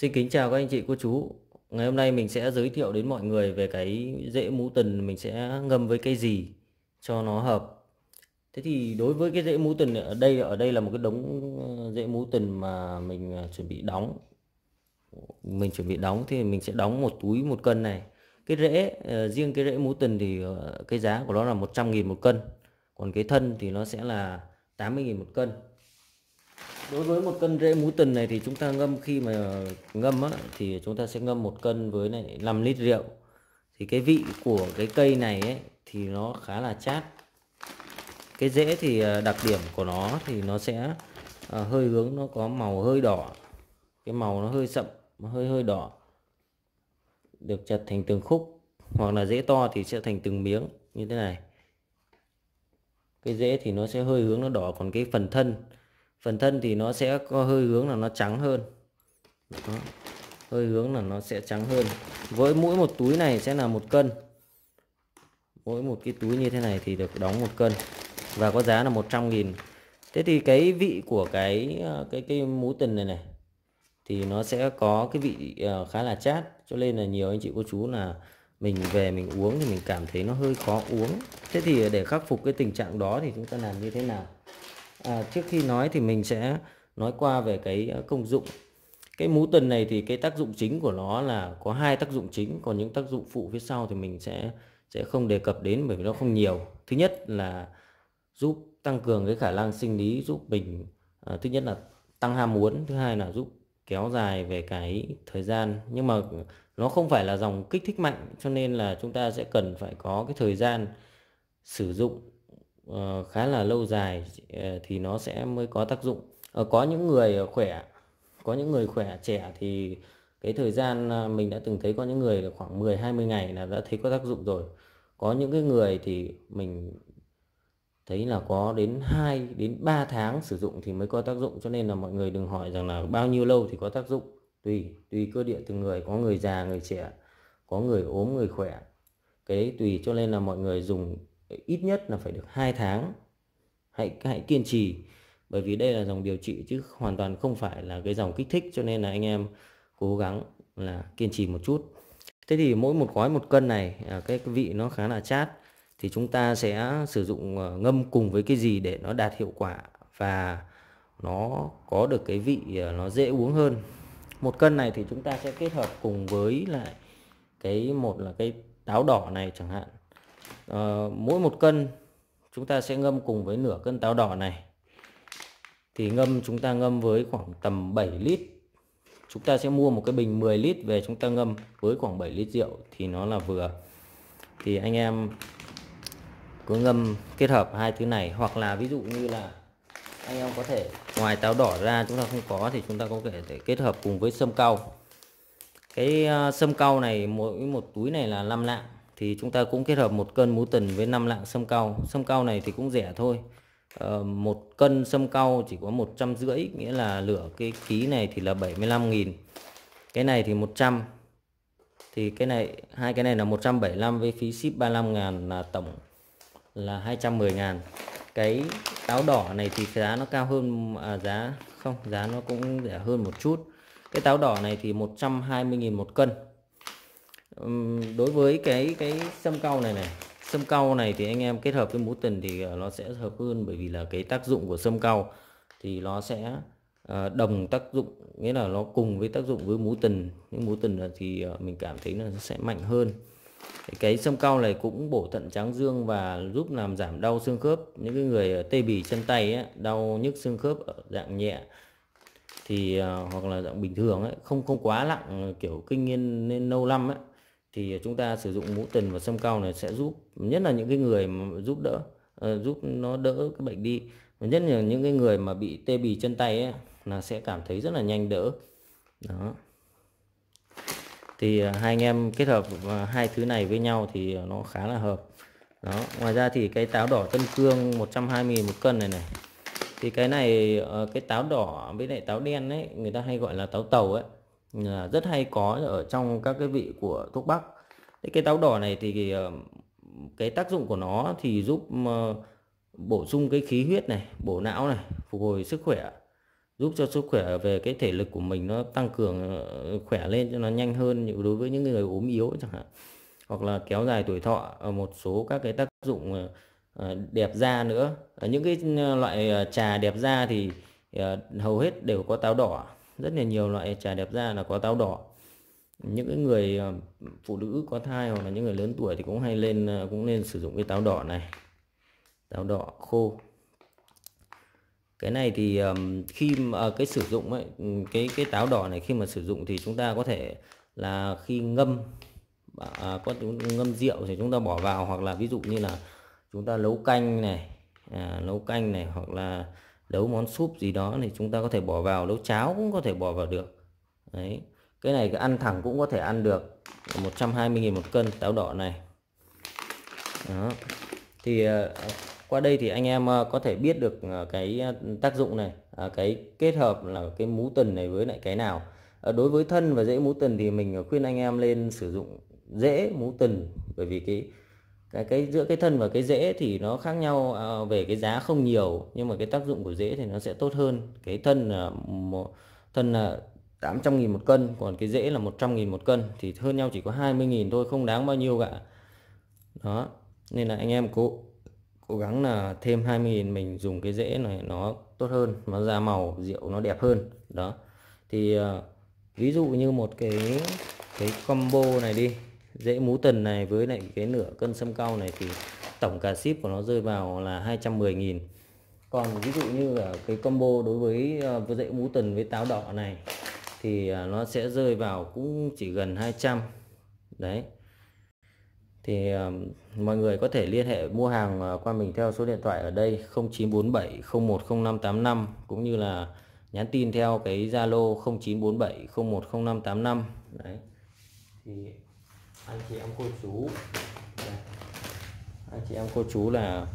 Xin kính chào các anh chị cô chú. Ngày hôm nay mình sẽ giới thiệu đến mọi người về cái rễ mú tần mình sẽ ngâm với cây gì cho nó hợp. Thế thì đối với cái rễ mú tần ở đây ở đây là một cái đống ờ, rễ mú tần mà mình ờ, chuẩn bị đóng. Mình chuẩn bị đóng thì mình sẽ đóng một túi một cân này. Cái rễ ờ, riêng cái rễ mú tần thì cái giá của nó là 100 000 một cân. Còn cái thân thì nó sẽ là 80 000 một cân. Đối với một cân rễ mú tần này thì chúng ta ngâm khi mà ngâm á, thì chúng ta sẽ ngâm một cân với này 5 lít rượu. Thì cái vị của cái cây này ấy, thì nó khá là chát. Cái rễ thì à, đặc điểm của nó thì nó sẽ à, hơi hướng nó có màu hơi đỏ. Cái màu nó hơi sậm, hơi hơi đỏ. Được chặt thành từng khúc hoặc là rễ to thì sẽ thành từng miếng như thế này. Cái rễ thì nó sẽ hơi hướng nó đỏ còn cái phần thân phần thân thì nó sẽ có hơi hướng là nó trắng hơn Đó. hơi hướng là nó sẽ trắng hơn với mỗi một túi này sẽ là một cân mỗi một cái túi như thế này thì được đóng một cân và có giá là 100 nghìn thế thì cái vị của cái ờ, cái cái mú tần này này thì nó sẽ có cái vị ờ, khá là chát cho nên là nhiều anh chị cô chú là mình về mình uống thì mình cảm thấy nó hơi khó uống thế thì để khắc phục cái tình trạng đó thì chúng ta làm như thế nào à, trước khi nói thì mình sẽ nói qua về cái ờ, công dụng cái mú tuần này thì cái tác dụng chính của nó là có hai tác dụng chính còn những tác dụng phụ phía sau thì mình sẽ sẽ không đề cập đến bởi vì nó không nhiều thứ nhất là giúp tăng cường cái khả năng sinh lý giúp mình à, thứ nhất là tăng ham muốn thứ hai là giúp kéo dài về cái thời gian nhưng mà nó không phải là dòng kích thích mạnh cho nên là chúng ta sẽ cần phải có cái thời gian sử dụng Ờ, khá là lâu dài ờ, thì nó sẽ mới có tác dụng ờ, có những người khỏe có những người khỏe trẻ thì cái thời gian mình đã từng thấy có những người là khoảng 10 20 ngày là đã thấy có tác dụng rồi có những cái người thì mình thấy là có đến 2 đến 3 tháng sử dụng thì mới có tác dụng cho nên là mọi người đừng hỏi rằng là bao nhiêu lâu thì có tác dụng tùy tùy cơ địa từng người có người già người trẻ có người ốm người khỏe cái đấy tùy cho nên là mọi người dùng ít nhất là phải được 2 tháng hãy hãy kiên trì bởi vì đây là dòng điều trị chứ hoàn toàn không phải là cái dòng kích thích cho nên là anh em cố gắng là kiên trì một chút thế thì mỗi một gói một cân này à, cái vị nó khá là chát thì chúng ta sẽ sử dụng à, ngâm cùng với cái gì để nó đạt hiệu quả và nó có được cái vị à, nó dễ uống hơn một cân này thì chúng ta sẽ kết hợp cùng với lại cái một là cái táo đỏ này chẳng hạn Ờ, mỗi một cân chúng ta sẽ ngâm cùng với nửa cân táo đỏ này thì ngâm chúng ta ngâm với khoảng tầm 7 lít chúng ta sẽ mua một cái bình 10 lít về chúng ta ngâm với khoảng 7 lít rượu thì nó là vừa thì anh em cứ ngâm kết hợp hai thứ này hoặc là ví dụ như là anh em có thể ngoài táo đỏ ra chúng ta không có thì chúng ta có thể, thể kết hợp cùng với sâm cau cái ờ, sâm cau này mỗi một túi này là 5 lạng thì chúng ta cũng kết hợp một cân mú tần với 5 lạng sâm cau sâm cau này thì cũng rẻ thôi à, một cân sâm cau chỉ có một trăm rưỡi nghĩa là lửa cái ký này thì là 75.000 cái này thì 100 thì cái này hai cái này là 175 với phí ship 35 ngàn là tổng là 210 ngàn cái táo đỏ này thì giá nó cao hơn à, giá không giá nó cũng rẻ hơn một chút cái táo đỏ này thì 120.000 một cân đối với cái cái sâm cau này này sâm cau này thì anh em kết hợp với mú tần thì ờ, nó sẽ hợp hơn bởi vì là cái tác dụng của sâm cau thì nó sẽ ờ, đồng tác dụng nghĩa là nó cùng với tác dụng với mú tần những mú tần thì ờ, mình cảm thấy nó sẽ mạnh hơn cái sâm cau này cũng bổ thận tráng dương và giúp làm giảm đau xương khớp những cái người tê bì chân tay ấy, đau nhức xương khớp ở dạng nhẹ thì hoặc là dạng bình thường ấy không không quá nặng kiểu kinh niên nên lâu năm ấy thì chúng ta sử dụng ngũ tần và sâm cao này sẽ giúp nhất là những cái người mà giúp đỡ uh, giúp nó đỡ cái bệnh đi và nhất là những cái người mà bị tê bì chân tay ấy, là sẽ cảm thấy rất là nhanh đỡ đó thì ờ, hai anh em kết hợp ờ, hai thứ này với nhau thì nó khá là hợp đó ngoài ra thì cái táo đỏ tân cương 120 một cân này này thì cái này cái táo đỏ với lại táo đen ấy người ta hay gọi là táo tàu ấy Ờ, rất hay có ở trong các cái vị của thuốc bắc thế cái táo đỏ này thì ờ, cái tác dụng của nó thì giúp ờ, bổ sung cái khí huyết này bổ não này phục hồi sức khỏe giúp cho sức khỏe về cái thể lực của mình nó tăng cường khỏe lên cho nó nhanh hơn đối với những người ốm yếu chẳng hạn hoặc là kéo dài tuổi thọ một số các cái tác dụng đẹp da nữa những cái loại trà đẹp da thì hầu hết đều có táo đỏ rất là nhiều loại trà đẹp da là có táo đỏ những cái người ờ, phụ nữ có thai hoặc là những người lớn tuổi thì cũng hay lên ờ, cũng nên sử dụng cái táo đỏ này táo đỏ khô cái này thì ờ, khi uh, cái sử dụng ấy, ừ, cái cái táo đỏ này khi mà sử dụng thì chúng ta có thể là khi ngâm à, à có ngâm rượu thì chúng ta bỏ vào hoặc là ví dụ như là chúng ta nấu canh này à, nấu canh này hoặc là nấu món súp gì đó thì chúng ta có thể bỏ vào nấu cháo cũng có thể bỏ vào được đấy cái này ăn thẳng cũng có thể ăn được 120.000 một cân táo đỏ này đó. thì ờ, qua đây thì anh em ờ, có thể biết được ờ, cái tác dụng này cái kết hợp là cái mú tần này với lại cái nào đối với thân và dễ mú tần thì mình khuyên anh em lên sử dụng dễ mú tần bởi vì cái cái cái giữa cái thân và cái rễ thì nó khác nhau à, về cái giá không nhiều nhưng mà cái tác dụng của rễ thì nó sẽ tốt hơn cái thân là một thân là 800 nghìn một cân còn cái rễ là 100 nghìn một cân thì hơn nhau chỉ có 20 nghìn thôi không đáng bao nhiêu cả đó nên là anh em cố cố gắng là thêm 20 nghìn mình dùng cái rễ này nó tốt hơn nó ra màu rượu nó đẹp hơn đó thì à, ví dụ như một cái cái combo này đi dễ mú tần này với lại cái nửa cân sâm cao này thì tổng cả ship của nó rơi vào là 210.000 còn ví dụ như ở cái combo đối với uh, dễ mú tần với táo đỏ này thì uh, nó sẽ rơi vào cũng chỉ gần 200 đấy thì uh, mọi người có thể liên hệ mua hàng ờ, qua mình theo số điện thoại ở đây 0947 010585 cũng như là nhắn tin theo cái Zalo 0947 010585 đấy thì anh chị em cô chú đây. anh chị em cô chú là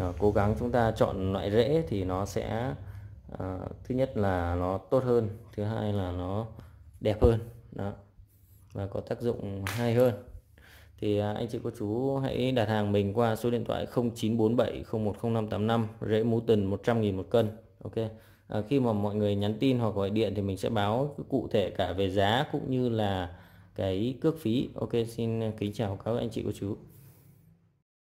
ờ, cố gắng chúng ta chọn loại rễ thì nó sẽ uh, thứ nhất là nó tốt hơn thứ hai là nó đẹp hơn đó và có tác dụng hay hơn thì uh, anh chị cô chú hãy đặt hàng mình qua số điện thoại 0947 010585 rễ mú tần 100.000 một cân ok à, khi mà mọi người nhắn tin hoặc gọi điện thì mình sẽ báo cụ thể cả về giá cũng như là cái cước phí ok xin kính chào các anh chị cô chú